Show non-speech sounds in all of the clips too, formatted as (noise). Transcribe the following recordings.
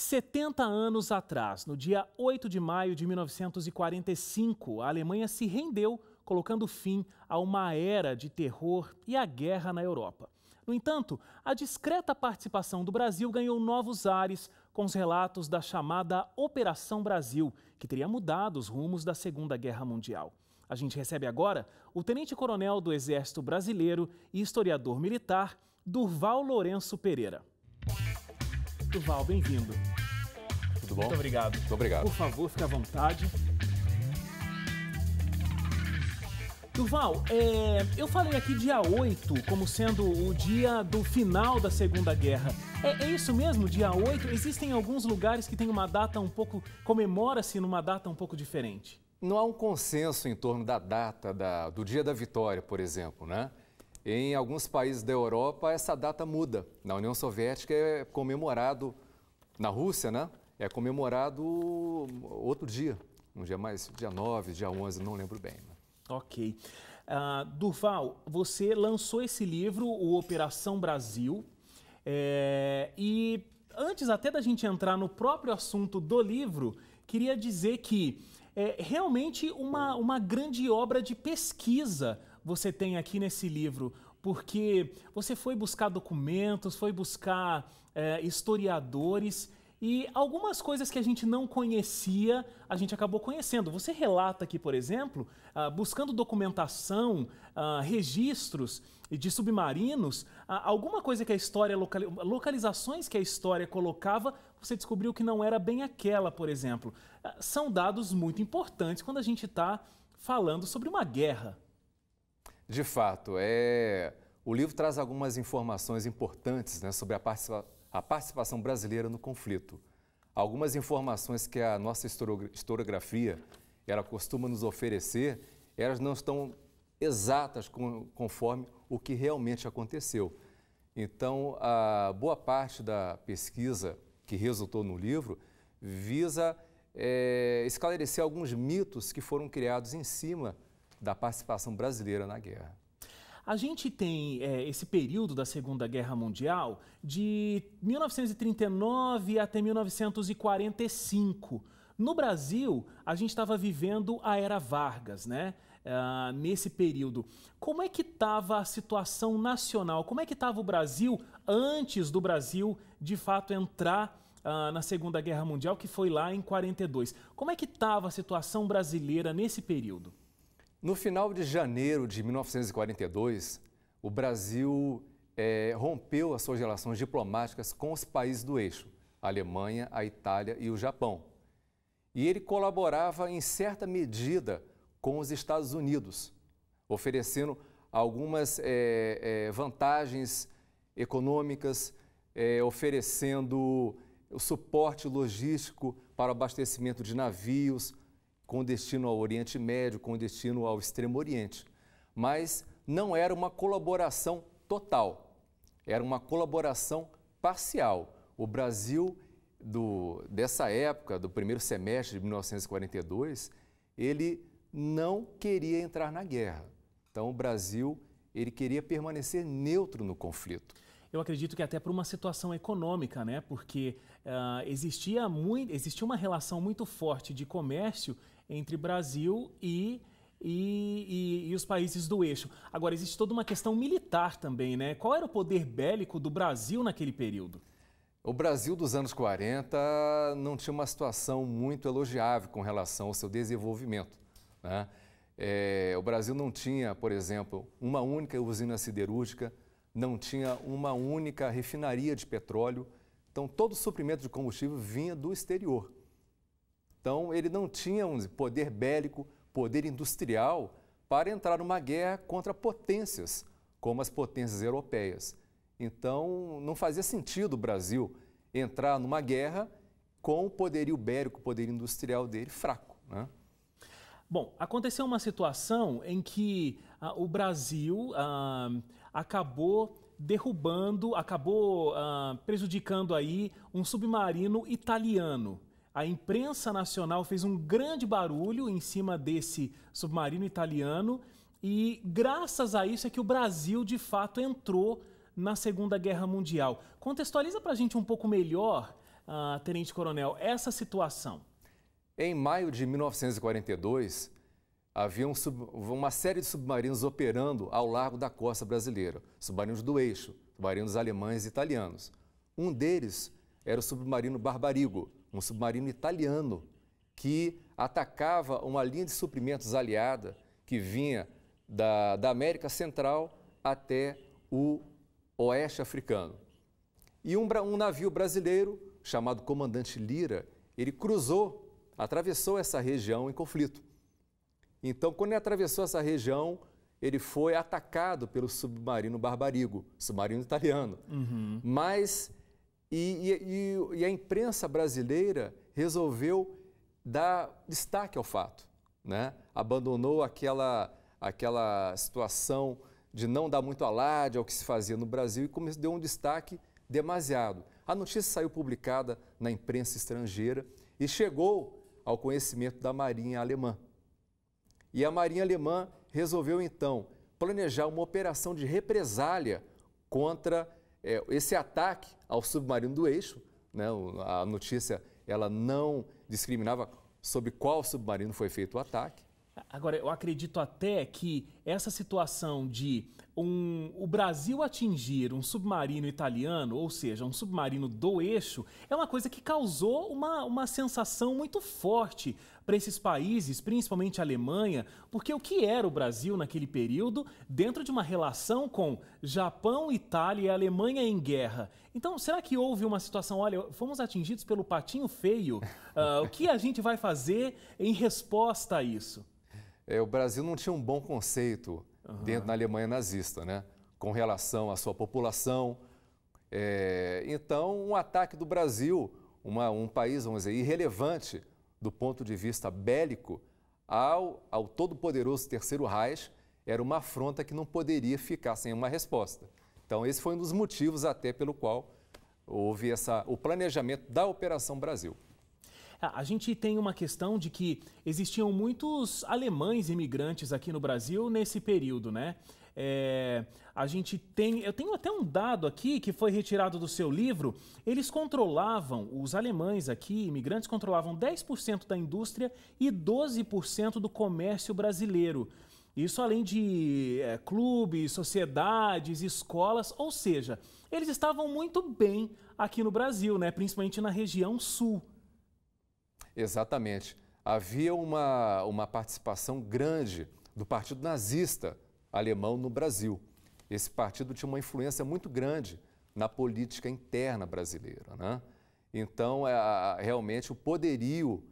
70 anos atrás, no dia 8 de maio de 1945, a Alemanha se rendeu, colocando fim a uma era de terror e a guerra na Europa. No entanto, a discreta participação do Brasil ganhou novos ares com os relatos da chamada Operação Brasil, que teria mudado os rumos da Segunda Guerra Mundial. A gente recebe agora o tenente-coronel do Exército Brasileiro e historiador militar Durval Lourenço Pereira. Duval, bem-vindo. Tudo bom? Muito obrigado. Muito obrigado. Por favor, fique à vontade. Duval, é, eu falei aqui dia 8 como sendo o dia do final da Segunda Guerra. É, é isso mesmo, dia 8? Existem alguns lugares que tem uma data um pouco. comemora-se numa data um pouco diferente. Não há um consenso em torno da data da, do dia da vitória, por exemplo, né? Em alguns países da Europa, essa data muda. Na União Soviética é comemorado, na Rússia, né? É comemorado outro dia, um dia mais, dia 9, dia 11, não lembro bem. Né? Ok. Uh, ah, Durval, você lançou esse livro, o Operação Brasil, é, e antes até da gente entrar no próprio assunto do livro, queria dizer que é realmente uma, uma grande obra de pesquisa você tem aqui nesse livro? Porque você foi buscar documentos, foi buscar é, historiadores e algumas coisas que a gente não conhecia, a gente acabou conhecendo. Você relata aqui, por exemplo, ah, buscando documentação, ah, registros de submarinos, ah, alguma coisa que a história, localizações que a história colocava, você descobriu que não era bem aquela, por exemplo. São dados muito importantes quando a gente está falando sobre uma guerra. De fato, é... o livro traz algumas informações importantes né, sobre a, participa... a participação brasileira no conflito. Algumas informações que a nossa historiografia ela costuma nos oferecer, elas não estão exatas conforme o que realmente aconteceu. Então, a boa parte da pesquisa que resultou no livro visa é, esclarecer alguns mitos que foram criados em cima da participação brasileira na guerra. A gente tem é, esse período da Segunda Guerra Mundial de 1939 até 1945. No Brasil, a gente estava vivendo a era Vargas, né? Ah, nesse período. Como é que estava a situação nacional? Como é que estava o Brasil antes do Brasil de fato entrar ah, na Segunda Guerra Mundial, que foi lá em 42? Como é que estava a situação brasileira nesse período? No final de janeiro de 1942, o Brasil é, rompeu as suas relações diplomáticas com os países do eixo, a Alemanha, a Itália e o Japão. E ele colaborava em certa medida com os Estados Unidos, oferecendo algumas é, é, vantagens econômicas, é, oferecendo o suporte logístico para o abastecimento de navios, com destino ao Oriente Médio, com destino ao Extremo Oriente. Mas não era uma colaboração total, era uma colaboração parcial. O Brasil do, dessa época, do primeiro semestre de 1942, ele não queria entrar na guerra. Então o Brasil ele queria permanecer neutro no conflito eu acredito que até por uma situação econômica, né? Porque uh, existia, muito, existia uma relação muito forte de comércio entre Brasil e e, e, e, os países do eixo. Agora, existe toda uma questão militar também, né? Qual era o poder bélico do Brasil naquele período? O Brasil dos anos 40 não tinha uma situação muito elogiável com relação ao seu desenvolvimento. Né? É, o Brasil não tinha, por exemplo, uma única usina siderúrgica, não tinha uma única refinaria de petróleo, então todo o suprimento de combustível vinha do exterior. Então ele não tinha um poder bélico, poder industrial para entrar numa guerra contra potências como as potências europeias. Então não fazia sentido o Brasil entrar numa guerra com o poderio bélico, o poder industrial dele fraco. Né? Bom, aconteceu uma situação em que ah, o Brasil ah, acabou derrubando, acabou ah, prejudicando aí um submarino italiano. A imprensa nacional fez um grande barulho em cima desse submarino italiano e graças a isso é que o Brasil de fato entrou na Segunda Guerra Mundial. Contextualiza para a gente um pouco melhor, Tenente Coronel, essa situação. Em maio de 1942, havia um sub, uma série de submarinos operando ao largo da costa brasileira, submarinos do eixo, submarinos alemães e italianos. Um deles era o submarino Barbarigo, um submarino italiano que atacava uma linha de suprimentos aliada que vinha da, da América Central até o Oeste Africano. E um, um navio brasileiro chamado Comandante Lira, ele cruzou atravessou essa região em conflito. Então, quando ele atravessou essa região, ele foi atacado pelo submarino barbarigo, submarino italiano. Uhum. Mas e, e, e, a imprensa brasileira resolveu dar destaque ao fato, né? Abandonou aquela aquela situação de não dar muito alarde ao que se fazia no Brasil e começou, deu um destaque demasiado. A notícia saiu publicada na imprensa estrangeira e chegou ao conhecimento da Marinha Alemã. E a Marinha Alemã resolveu então planejar uma operação de represália contra é, esse ataque ao submarino do eixo. Né? A notícia ela não discriminava sobre qual submarino foi feito o ataque. Agora, eu acredito até que essa situação de um, o Brasil atingir um submarino italiano, ou seja, um submarino do eixo, é uma coisa que causou uma, uma sensação muito forte para esses países, principalmente a Alemanha, porque o que era o Brasil naquele período, dentro de uma relação com Japão, Itália e Alemanha em guerra. Então, será que houve uma situação, olha, fomos atingidos pelo patinho feio? Uh, (laughs) o que a gente vai fazer em resposta a isso? É, o Brasil não tinha um bom conceito uhum. dentro da Alemanha nazista, né? com relação à sua população. É, então, um ataque do Brasil, uma, um país, vamos dizer, irrelevante do ponto de vista bélico, ao, ao todo-poderoso Terceiro Reich, era uma afronta que não poderia ficar sem uma resposta. Então, esse foi um dos motivos até pelo qual houve essa, o planejamento da Operação Brasil. É, a gente tem uma questão de que existiam muitos alemães imigrantes aqui no Brasil nesse período, né? É, a gente tem. Eu tenho até um dado aqui que foi retirado do seu livro. Eles controlavam, os alemães aqui, imigrantes, controlavam 10% da indústria e 12% do comércio brasileiro. Isso além de é, clubes, sociedades, escolas, ou seja, eles estavam muito bem aqui no Brasil, né? principalmente na região sul. Exatamente. Havia uma, uma participação grande do partido nazista alemão no Brasil. Esse partido tinha uma influência muito grande na política interna brasileira. Né? Então, é, realmente, o poderio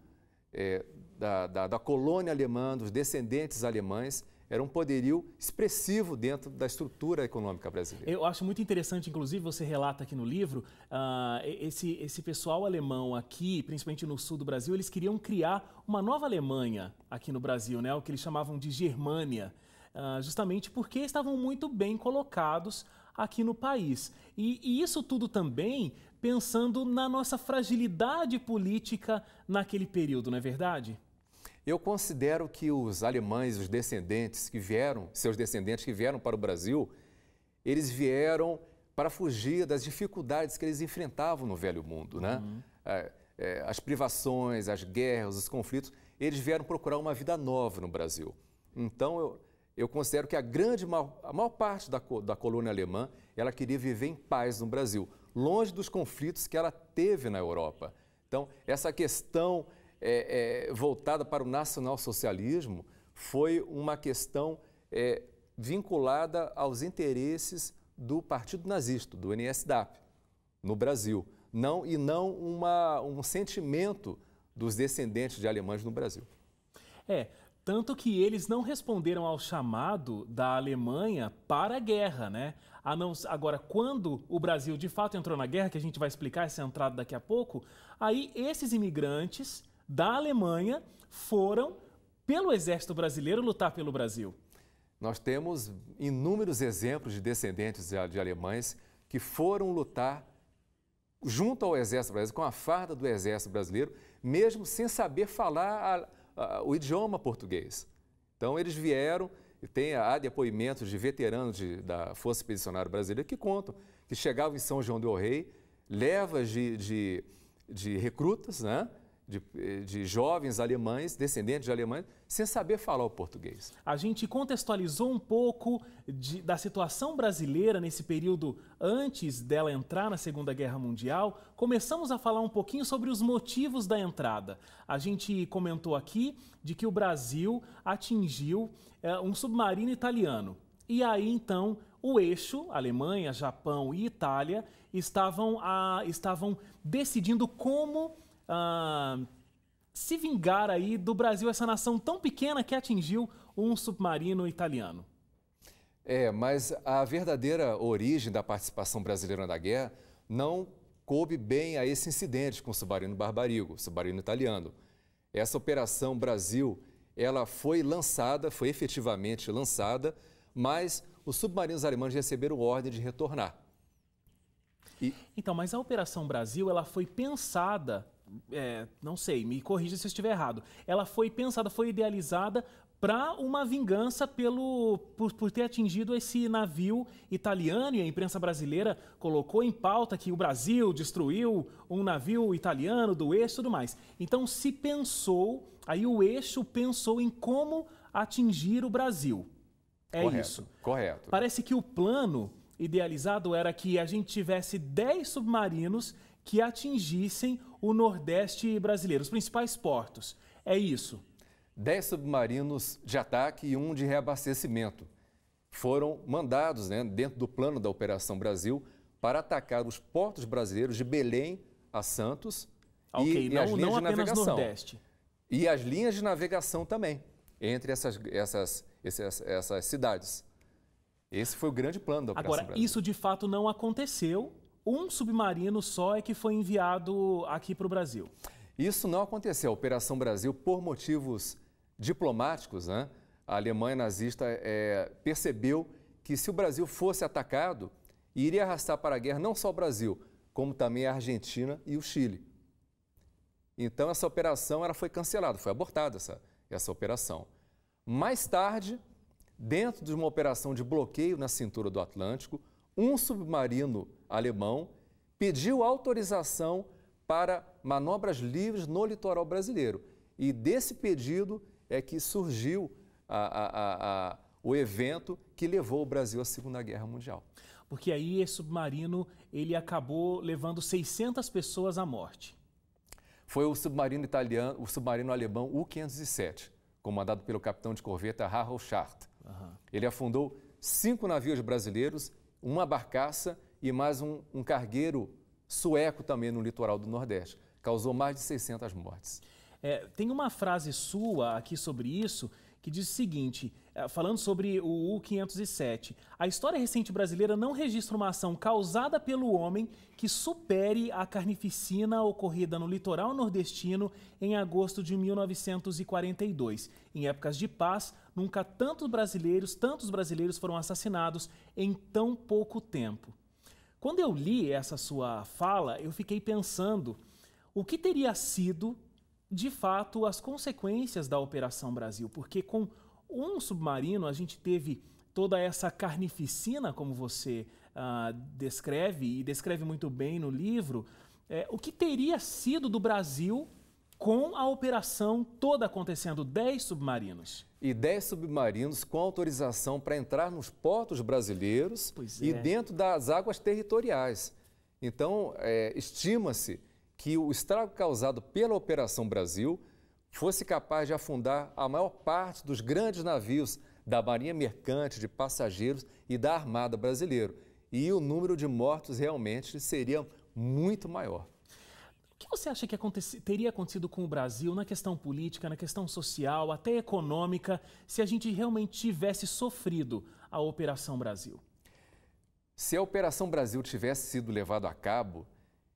é, da, da, da colônia alemã, dos descendentes alemães, era um poderio expressivo dentro da estrutura econômica brasileira. Eu acho muito interessante, inclusive, você relata aqui no livro, uh, esse, esse pessoal alemão aqui, principalmente no sul do Brasil, eles queriam criar uma nova Alemanha aqui no Brasil, né? o que eles chamavam de Germânia, uh, justamente porque estavam muito bem colocados aqui no país. E, e, isso tudo também pensando na nossa fragilidade política naquele período, não é verdade? Eu considero que os alemães, os descendentes que vieram, seus descendentes que vieram para o Brasil, eles vieram para fugir das dificuldades que eles enfrentavam no velho mundo, né? Uhum. É, é, as privações, as guerras, os conflitos, eles vieram procurar uma vida nova no Brasil. Então, eu, eu considero que a grande, a maior parte da, da colônia alemã, ela queria viver em paz no Brasil, longe dos conflitos que ela teve na Europa. Então, essa questão é, é, voltada para o nacionalsocialismo foi uma questão é, vinculada aos interesses do partido nazista, do NSDAP, no Brasil, não e não uma, um sentimento dos descendentes de alemães no Brasil. É, tanto que eles não responderam ao chamado da Alemanha para a guerra, né? A não, agora, quando o Brasil de fato entrou na guerra, que a gente vai explicar essa entrada daqui a pouco, aí esses imigrantes da Alemanha foram pelo Exército Brasileiro lutar pelo Brasil. Nós temos inúmeros exemplos de descendentes de alemães que foram lutar junto ao Exército Brasileiro, com a farda do Exército Brasileiro, mesmo sem saber falar a, a, o idioma português. Então, eles vieram, tem, há depoimentos de veteranos de, da Força Expedicionária Brasileira que contam que chegavam em São João del Rei, levas de, de, de recrutas, né? de, eh, de, jovens alemães, descendentes de alemães, sem saber falar o português. A gente contextualizou um pouco de, da situação brasileira nesse período antes dela entrar na Segunda Guerra Mundial. Começamos a falar um pouquinho sobre os motivos da entrada. A gente comentou aqui de que o Brasil atingiu é, um submarino italiano. E aí então o eixo, Alemanha, Japão e Itália, estavam, a, estavam decidindo como uh, se vingar aí do Brasil, essa nação tão pequena que atingiu um submarino italiano. É, mas a verdadeira origem da participação brasileira na guerra não coube bem a esse incidente com o submarino Barbarigo, submarino italiano. Essa operação Brasil, ela foi lançada, foi efetivamente lançada, mas os submarinos alemães receberam ordem de retornar. E... Então, mas a Operação Brasil, ela foi pensada é, não sei, me corrija se eu estiver errado. Ela foi pensada, foi idealizada para uma vingança pelo por, por, ter atingido esse navio italiano e a imprensa brasileira colocou em pauta que o Brasil destruiu um navio italiano do eixo e tudo mais. Então se pensou, aí o eixo pensou em como atingir o Brasil. É correto, isso. Correto. Parece que o plano idealizado era que a gente tivesse 10 submarinos que atingissem o Nordeste brasileiro, os principais portos. É isso. Dez submarinos de ataque e um de reabastecimento foram mandados, né, dentro do plano da Operação Brasil, para atacar os portos brasileiros de Belém a Santos okay, e, não, as linhas de navegação. Nordeste. E as linhas de navegação também, entre essas, essas, essas, essas cidades. Esse foi o grande plano da Operação Agora, Brasil. isso de fato não aconteceu um submarino só é que foi enviado aqui para o Brasil. Isso não aconteceu. A Operação Brasil, por motivos diplomáticos, né? a Alemanha nazista é, percebeu que se o Brasil fosse atacado, iria arrastar para a guerra não só o Brasil, como também a Argentina e o Chile. Então, essa operação ela foi cancelada, foi abortada essa, essa operação. Mais tarde, dentro de uma operação de bloqueio na cintura do Atlântico, um submarino alemão, pediu autorização para manobras livres no litoral brasileiro. E desse pedido é que surgiu a, a, a, o evento que levou o Brasil à Segunda Guerra Mundial. Porque aí esse submarino ele acabou levando 600 pessoas à morte. Foi o submarino italiano, o submarino alemão U-507, comandado pelo capitão de corveta Harold Schart. Uhum. Ele afundou cinco navios brasileiros, uma barcaça e mais um, um cargueiro sueco também no litoral do Nordeste. Causou mais de 600 mortes. É, tem uma frase sua aqui sobre isso que diz o seguinte, é, falando sobre o U-507. A história recente brasileira não registra uma ação causada pelo homem que supere a carnificina ocorrida no litoral nordestino em agosto de 1942. Em épocas de paz, nunca tantos brasileiros, tantos brasileiros foram assassinados em tão pouco tempo. Quando eu li essa sua fala, eu fiquei pensando o que teria sido, de fato, as consequências da Operação Brasil, porque com um submarino a gente teve toda essa carnificina, como você ah, descreve e descreve muito bem no livro. É, o que teria sido do Brasil com a operação toda acontecendo, 10 submarinos. E 10 submarinos com autorização para entrar nos portos brasileiros e é. dentro das águas territoriais. Então, é, estima-se que o estrago causado pela Operação Brasil fosse capaz de afundar a maior parte dos grandes navios da Marinha Mercante, de passageiros e da Armada Brasileira. E o número de mortos realmente seria muito maior. O que você acha que teria acontecido com o Brasil na questão política, na questão social, até econômica, se a gente realmente tivesse sofrido a Operação Brasil? Se a Operação Brasil tivesse sido levada a cabo,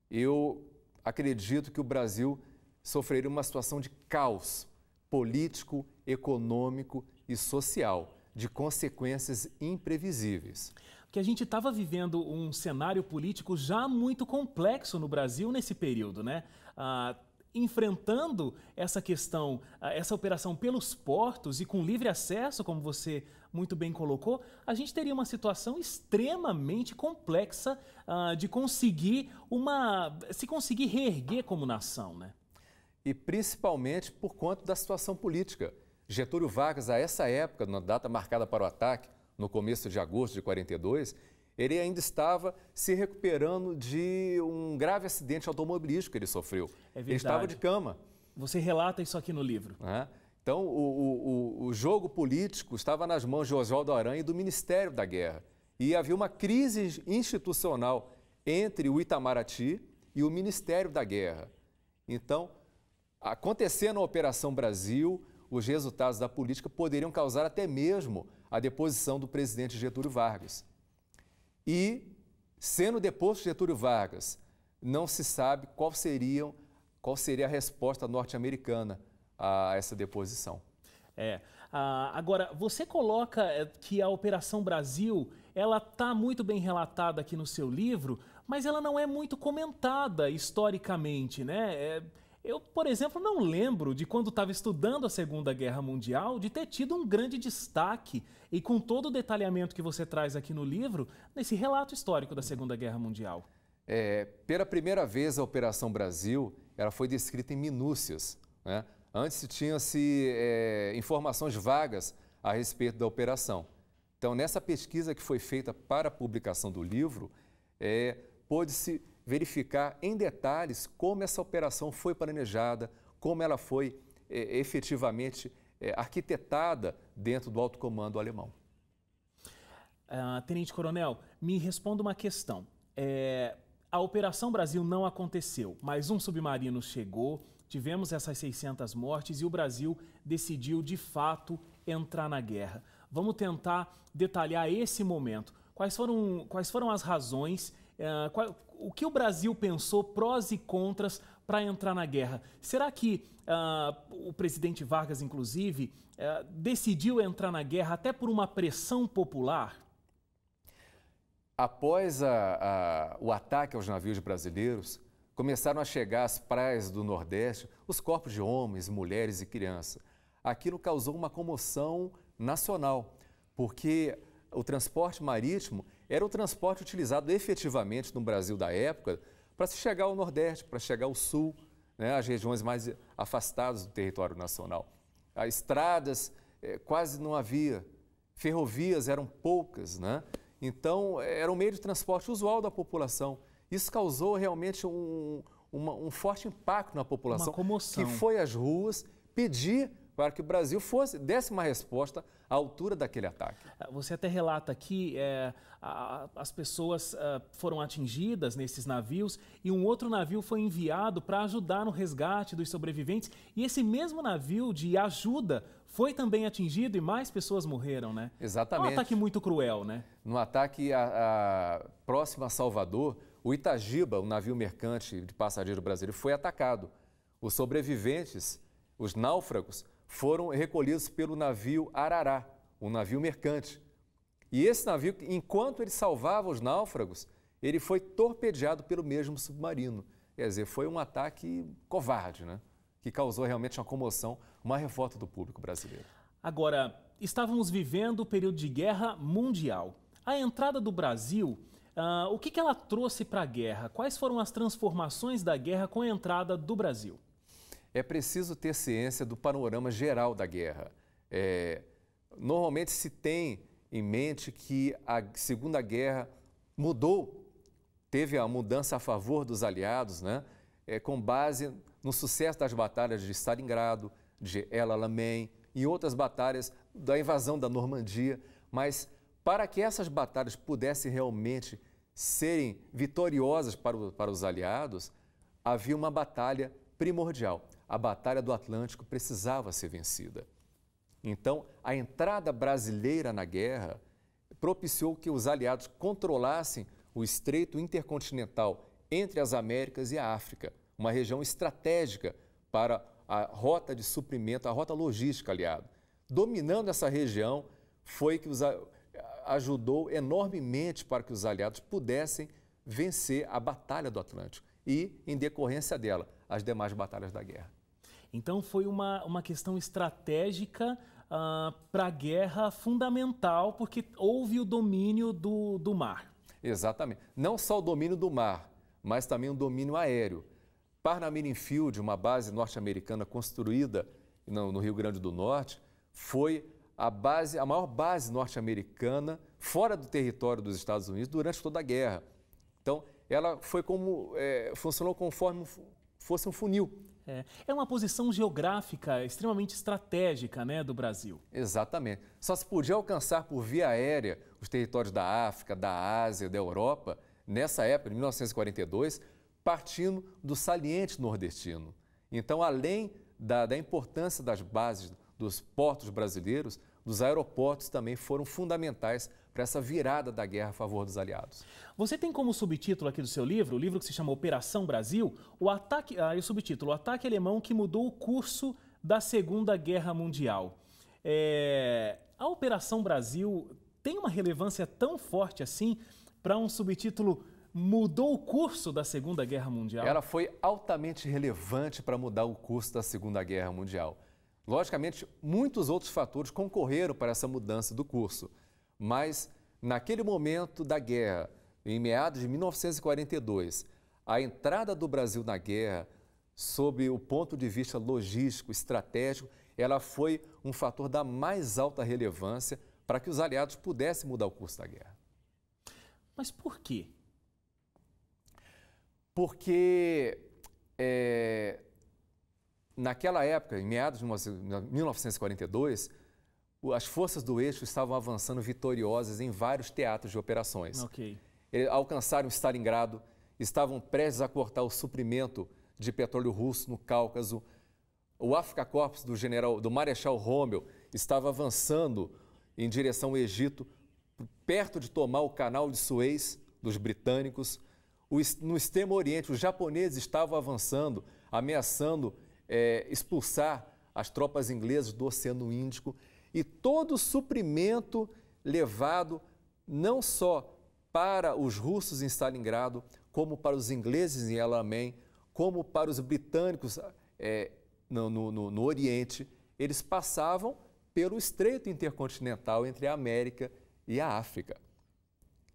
eu acredito que o Brasil sofreria uma situação de caos político, econômico e social, de consequências imprevisíveis que a gente estava vivendo um cenário político já muito complexo no Brasil nesse período, né? Ah, enfrentando essa questão, ah, essa operação pelos portos e com livre acesso, como você muito bem colocou, a gente teria uma situação extremamente complexa uh, de conseguir uma se conseguir reerguer como nação, né? E principalmente por conta da situação política. Getúlio Vargas, a essa época, na data marcada para o ataque, no começo de agosto de 42, ele ainda estava se recuperando de um grave acidente automobilístico que ele sofreu. É ele estava de cama. Você relata isso aqui no livro. É. Então, o, o, o, jogo político estava nas mãos de Oswaldo Aranha e do Ministério da Guerra. E havia uma crise institucional entre o Itamaraty e o Ministério da Guerra. Então, acontecendo a Operação Brasil, os resultados da política poderiam causar até mesmo a deposição do presidente Getúlio Vargas. E, sendo deposto Getúlio Vargas, não se sabe qual, seria qual seria a resposta norte-americana a essa deposição. É. Ah, agora, você coloca eh, que a Operação Brasil ela está muito bem relatada aqui no seu livro, mas ela não é muito comentada historicamente, né? É, eu, por exemplo, não lembro de quando estava estudando a Segunda Guerra Mundial de ter tido um grande destaque e com todo o detalhamento que você traz aqui no livro, nesse relato histórico da Segunda Guerra Mundial. É, pela primeira vez a Operação Brasil ela foi descrita em minúcias. Né? Antes tinha-se é, informações vagas a respeito da operação. Então, nessa pesquisa que foi feita para a publicação do livro, é, pôde-se verificar em detalhes como essa operação foi planejada, como ela foi é, efetivamente é, arquitetada dentro do alto comando alemão. Uh, Tenente Coronel, me responda uma questão. É, a Operação Brasil não aconteceu, mas um submarino chegou, tivemos essas 600 mortes e o Brasil decidiu de fato entrar na guerra. Vamos tentar detalhar esse momento. Quais foram, quais foram as razões? Uh, qual, o que o Brasil pensou prós e contras para entrar na guerra? Será que uh, o presidente Vargas, inclusive, uh, decidiu entrar na guerra até por uma pressão popular? Após a, a, o ataque aos navios brasileiros, começaram a chegar às praias do Nordeste os corpos de homens, mulheres e crianças. Aquilo causou uma comoção nacional, porque o transporte marítimo era o transporte utilizado efetivamente no Brasil da época para se chegar ao Nordeste, para chegar ao Sul, né, às regiões mais afastadas do território nacional. As estradas é, quase não havia, ferrovias eram poucas, né? então era um meio de transporte usual da população. Isso causou realmente um, uma, um forte impacto na população, que foi às ruas pedir para que o Brasil fosse desse uma resposta a altura daquele ataque. Ah, você até relata que é, as pessoas ah, foram atingidas nesses navios e um outro navio foi enviado para ajudar no resgate dos sobreviventes. E esse mesmo navio de ajuda foi também atingido e mais pessoas morreram, né? É Exatamente. Um ataque muito cruel, né? No ataque a, a próximo a Salvador, o Itagiba, um navio mercante de passageiro brasileiro, foi atacado. Os sobreviventes, os náufragos, foram recolhidos pelo navio Arará, um navio mercante. E esse navio, enquanto ele salvava os náufragos, ele foi torpedeado pelo mesmo submarino. Quer dizer, foi um ataque covarde, né? Que causou realmente uma comoção, uma revolta do público brasileiro. Agora, estávamos vivendo o período de guerra mundial. A entrada do Brasil, uh, o que, que ela trouxe para a guerra? Quais foram as transformações da guerra com a entrada do Brasil? é preciso ter ciência do panorama geral da guerra. É, normalmente se tem em mente que a Segunda Guerra mudou, teve a mudança a favor dos aliados, né? É, com base no sucesso das batalhas de Stalingrado, de El Alamein e outras batalhas da invasão da Normandia, mas para que essas batalhas pudessem realmente serem vitoriosas para, o, para os aliados, havia uma batalha primordial, a Batalha do Atlântico precisava ser vencida. Então, a entrada brasileira na guerra propiciou que os aliados controlassem o estreito intercontinental entre as Américas e a África, uma região estratégica para a rota de suprimento, a rota logística aliada. Dominando essa região foi que os, ajudou enormemente para que os aliados pudessem vencer a Batalha do Atlântico e, em decorrência dela, as demais batalhas da guerra. Então foi uma, uma questão estratégica uh, ah, para a guerra fundamental, porque houve o domínio do, do mar. Exatamente. Não só o domínio do mar, mas também o domínio aéreo. Parnamirim Field, uma base norte-americana construída no, no Rio Grande do Norte, foi a base, a maior base norte-americana fora do território dos Estados Unidos durante toda a guerra. Então, ela foi como é, funcionou conforme fosse um funil. É, é uma posição geográfica extremamente estratégica né, do Brasil. Exatamente. Só se podia alcançar por via aérea os territórios da África, da Ásia, da Europa, nessa época, em 1942, partindo do saliente nordestino. Então, além da, da importância das bases dos portos brasileiros, dos aeroportos também foram fundamentais para essa virada da guerra a favor dos aliados. Você tem como subtítulo aqui do seu livro, o livro que se chama Operação Brasil, o ataque, ah, o subtítulo, o ataque alemão que mudou o curso da Segunda Guerra Mundial. É, a Operação Brasil tem uma relevância tão forte assim para um subtítulo mudou o curso da Segunda Guerra Mundial? Ela foi altamente relevante para mudar o curso da Segunda Guerra Mundial. Logicamente, muitos outros fatores concorreram para essa mudança do curso. Mas naquele momento da guerra, em meados de 1942, a entrada do Brasil na guerra, sob o ponto de vista logístico, estratégico, ela foi um fator da mais alta relevância para que os aliados pudessem mudar o curso da guerra. Mas por quê? Porque é, naquela época, em meados de 1942, as forças do eixo estavam avançando vitoriosas em vários teatros de operações. Okay. alcançaram Stalingrado, estavam prestes a cortar o suprimento de petróleo russo no Cáucaso. O Africa Corps do general do Marechal Rommel estava avançando em direção ao Egito, perto de tomar o canal de Suez dos britânicos. No extremo oriente, os japoneses estavam avançando, ameaçando é, expulsar as tropas inglesas do Oceano Índico e todo o suprimento levado não só para os russos em Stalingrado, como para os ingleses em El Alamein, como para os britânicos é, no, no, no Oriente, eles passavam pelo estreito intercontinental entre a América e a África.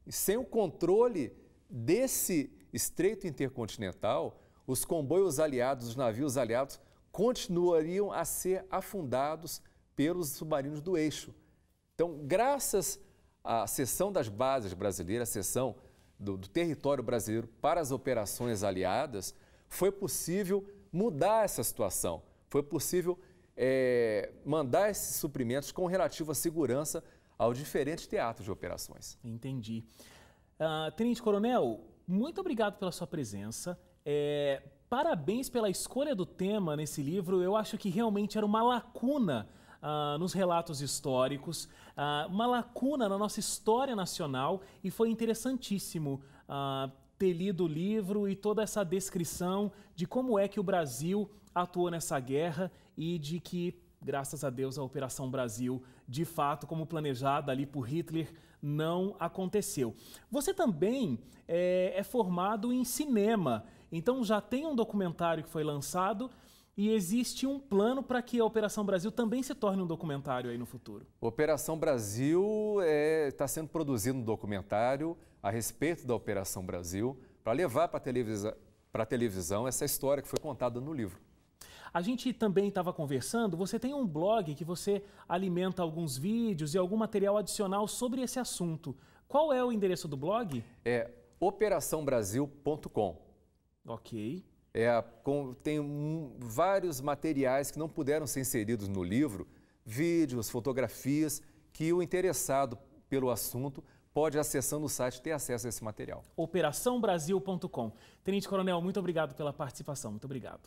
E sem o controle desse estreito intercontinental, os comboios aliados, os navios aliados, continuariam a ser afundados pelos submarinos do eixo. Então, graças à cessão das bases brasileiras, à cessão do, do território brasileiro para as operações aliadas, foi possível mudar essa situação. Foi possível é, mandar esses suprimentos com relativa segurança aos diferentes teatros de operações. Entendi. Uh, Tenente Coronel, muito obrigado pela sua presença. É, parabéns pela escolha do tema nesse livro. Eu acho que realmente era uma lacuna ah, nos relatos históricos, ah, uma lacuna na nossa história nacional e foi interessantíssimo ah, ter lido o livro e toda essa descrição de como é que o Brasil atuou nessa guerra e de que, graças a Deus, a Operação Brasil, de fato, como planejada ali por Hitler, não aconteceu. Você também é, é formado em cinema, então já tem um documentário que foi lançado e existe um plano para que a Operação Brasil também se torne um documentário aí no futuro. Operação Brasil está é, tá sendo produzido um documentário a respeito da Operação Brasil para levar para a televisa, televisão essa história que foi contada no livro. A gente também estava conversando, você tem um blog que você alimenta alguns vídeos e algum material adicional sobre esse assunto. Qual é o endereço do blog? É operaçãobrasil.com. Ok. É, com, tem um, vários materiais que não puderam ser inseridos no livro, vídeos, fotografias, que o interessado pelo assunto pode, acessando o site, ter acesso a esse material. OperaçãoBrasil.com. Tenente Coronel, muito obrigado pela participação. Muito obrigado.